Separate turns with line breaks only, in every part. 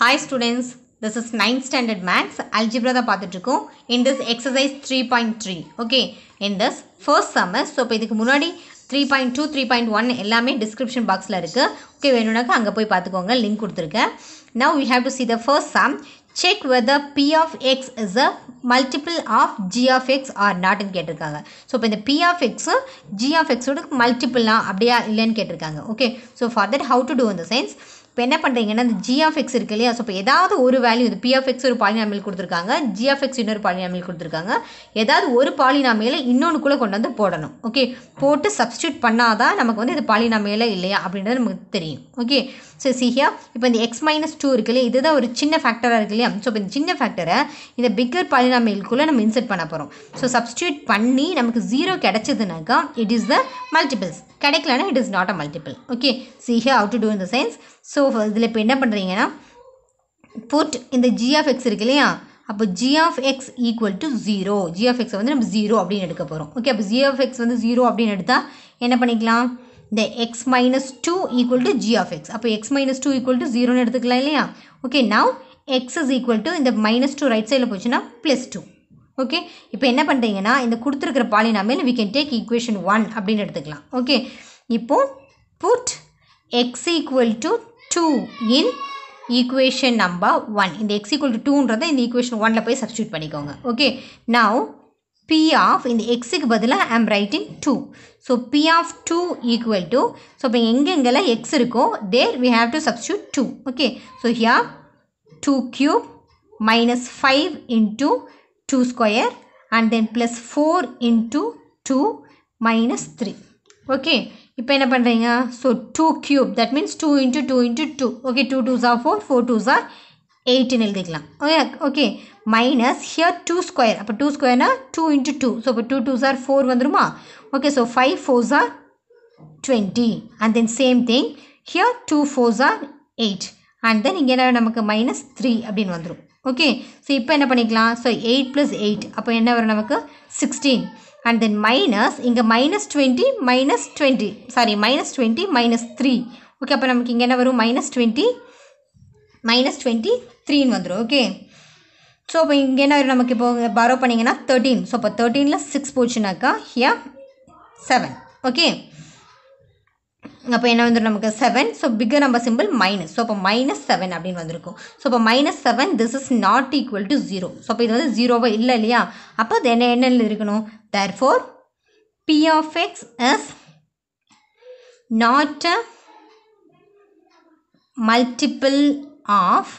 hi students this is ninth standard maths algebra தான் பார்த்துட்ருக்கோம் in this exercise three point three okay in this first சம்மர் so இப்போ இதுக்கு முன்னாடி three point two three point one எல்லாமே description பாக்ஸில் இருக்குது ஓகே வேணும்னாக்கா அங்கே போய் பார்த்துக்கோங்க லிங்க் கொடுத்துருக்கேன் now you have to see the first sum check whether P of X is a multiple of G of X or நாட்டுன்னு கேட்டிருக்காங்க ஸோ இப்போ இந்த P of x G of எக்ஸோட மல்டிபிளா அப்படியா இல்லைன்னு கேட்டிருக்காங்க okay so for that how to do இந்த சயின்ஸ் இப்போ என்ன பண்ணுறீங்கன்னா இந்த எக்ஸ் இருக்கு இல்லையா ஸோ இப்போ ஏதாவது ஒரு வேல்யூ இது பிஎஃப்எக்ஸ் ஒரு பாலினாமியல் கொடுத்துருக்காங்க எக்ஸ் இன்னொரு பாலினாமியல் கொடுத்துருக்காங்க ஏதாவது ஒரு பாலினாமியலை இன்னொன்றுக்குள்ளே கொண்டு வந்து போடணும் ஓகே போட்டு சப்ஸ்டியூட் பண்ணால் தான் நமக்கு வந்து இது பாலினாமியலை இல்லையா அப்படின்றது நமக்கு தெரியும் ஓகே ஸோ சிஹியா இப்போ இந்த எக்ஸ் மைனஸ் டூ இருக்கு இல்லையா இதுதான் ஒரு சின்ன ஃபேக்டராக இருக்கு இல்லையா ஸோ இப்போ இந்த சின்ன ஃபேக்டரை இந்த பிக்கர் பாலினாமியலுக்குள்ளே நம்ம இன்சர்ட் பண்ண போகிறோம் ஸோ சப்ஸ்டியூட் பண்ணி நமக்கு ஜீரோ கிடச்சதுனாக்கா இட் இஸ் த மல்டிபிள்ஸ் கிடைக்கலன்னா it is not a multiple okay சிஹியா அவுட் டு டூ இன் த சயின்ஸ் ஸோ இதில் இப்போ என்ன பண்ணுறீங்கன்னா புட் இந்த ஜி எக்ஸ் இருக்கு இல்லையா அப்போ G of X equal to zero G of எக்ஸை வந்து நம்ம ஜீரோ அப்படின்னு எடுக்க போகிறோம் ஓகே அப்போ ஜி ஆஃப் எக்ஸ் வந்து ஜீரோ அப்படின்னு எடுத்தால் என்ன பண்ணிக்கலாம் இந்த X minus two equal to G of X அப்போ X minus two equal to ஜீரோன்னு எடுத்துக்கலாம் இல்லையா okay now X is equal to இந்த மைனஸ் டூ ரைட் சைடில் போச்சுன்னா ப்ளஸ் டூ ஓகே இப்போ என்ன பண்ணுறீங்கன்னா இந்த கொடுத்துருக்கிற polynomial we can take equation one அப்படின்னு எடுத்துக்கலாம் ஓகே இப்போது put X equal to two in equation number one இந்த எக்ஸ் ஈக்குவல் டு டூன்றதை இந்த ஈக்குவேஷன் ஒனில் போய் சப்ஸ்டியூட் பண்ணிக்கோங்க ஓகே நவ் பி ஆஃப் இந்த எக்ஸுக்கு பதிலாக I'm writing two so P of two equal to so இப்போ எங்கெங்கெல்லாம் எக்ஸ் இருக்கோ there we have to substitute two okay so here two cube minus five into two square and then plus four into two minus three okay இப்போ என்ன பண்ணுறீங்க so two cube that means two into two into two okay two two சார் four four two சார் எயிட்டுன்னு எழுதிக்கலாம் okay okay minus here two square அப்போ two ஸ்கொயர்னா two into two so இப்போ டூ டூ ஜார் ஃபோர் வந்துருமா ஓகே ஸோ ஃபைவ் ஃபோர் ஜார் twenty and then same thing here two four ஜார் எயிட் அண்ட் தென் இங்கே நமக்கு மைனஸ் த்ரீ அப்படின்னு வந்துடும் ஓகே ஸோ இப்போ என்ன பண்ணிக்கலாம் ஸோ எயிட் ப்ளஸ் எயிட் அப்போ என்ன வரும் நமக்கு சிக்ஸ்டீன் அண்ட் தென் மைனஸ் இங்கே minus twenty minus twenty sorry minus twenty minus three okay அப்போ நமக்கு இங்கே என்ன வரும் மைனஸ் டுவெண்ட்டி மைனஸ் டுவெண்ட்டி த்ரீன்னு வந்துடும் ஓகே ஸோ இப்போ இங்கே என்ன வரும் நமக்கு இப்போ பரோ பண்ணிங்கன்னா தேர்ட்டீன் ஸோ இப்போ தேர்ட்டீனில் சிக்ஸ் போச்சுனாக்கா ஹியா செவன் ஓகே அப்போ என்ன வந்துடும் நமக்கு seven so bigger number simple minus so அப்போ மைனஸ் செவன் அப்படின்னு வந்திருக்கும் ஸோ இப்போ minus seven this is not equal to zero so அப்போ இது வந்து ஜீரோவோ இல்லை இல்லையா அப்போ அது என்ன என்ன இருக்கணும் therefore P of X is not a multiple of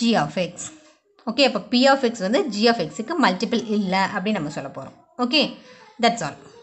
G of X okay அப்போ பி ஆஃப் எக்ஸ் வந்து ஜி ஆஃப் எக்ஸுக்கு மல்டிபிள் இல்லை அப்படின்னு நம்ம சொல்ல போகிறோம் ஓகே தட்ஸ் ஆல்